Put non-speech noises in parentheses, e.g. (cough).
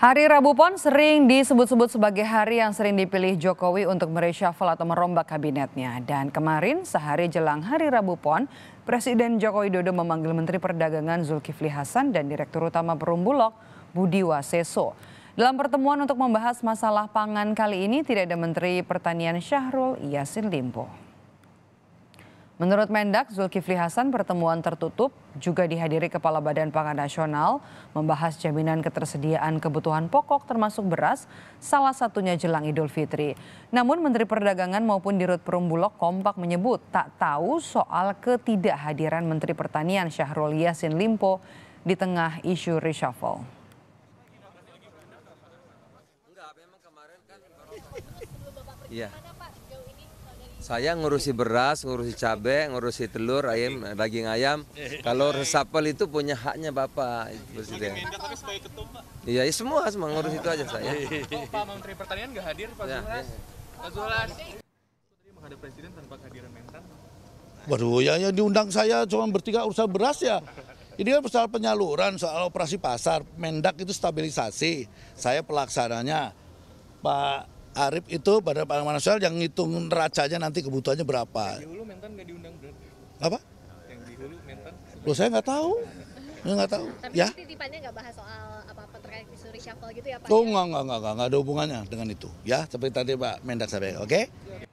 Hari Rabu Pon sering disebut-sebut sebagai hari yang sering dipilih Jokowi untuk mereshuffle atau merombak kabinetnya. Dan kemarin sehari jelang Hari Rabu Pon, Presiden Jokowi Dodo memanggil Menteri Perdagangan Zulkifli Hasan dan Direktur Utama Perumbulok Budi Waseso. Dalam pertemuan untuk membahas masalah pangan kali ini tidak ada Menteri Pertanian Syahrul Yasin Limpo. Menurut Mendak, Zulkifli Hasan pertemuan tertutup juga dihadiri Kepala Badan Pangan Nasional membahas jaminan ketersediaan kebutuhan pokok termasuk beras, salah satunya jelang Idul Fitri. Namun Menteri Perdagangan maupun Dirut Perumbulok kompak menyebut tak tahu soal ketidakhadiran Menteri Pertanian Syahrul Yassin Limpo di tengah isu reshuffle. Iya. Saya ngurusi beras, ngurusi cabai, ngurusi telur, ayam, daging ayam. (laughs) Kalau resapel itu punya haknya Bapak Presiden. Iya, ya semua semua ngurus itu aja saya. (laughs) Oh, Pak Menteri Pertanian nggak hadir Pak ya, Zulhas. Ya. Pak Zulhas. Tadi menghadap Presiden tanpa kehadiran Mentan. Waduh, ya, ya diundang saya cuma bertiga urusan beras ya. Ini kan soal penyaluran, soal operasi pasar. Mendak itu stabilisasi. Saya pelaksananya. Pak Arif itu pada Pangan Nasional yang ngitung neracanya nanti kebutuhannya berapa. Yang di hulu Mentan nggak diundang berarti? Apa? Yang di hulu Mentan? Loh saya nggak tahu. Ya, nggak tahu. Tapi ya? Kan titipannya nggak bahas soal apa-apa terkait isu reshuffle gitu ya Pak? Oh nggak, ya? nggak, nggak, nggak, nggak ada hubungannya dengan itu. Ya, seperti tadi Pak Mendak sampaikan, oke? Okay?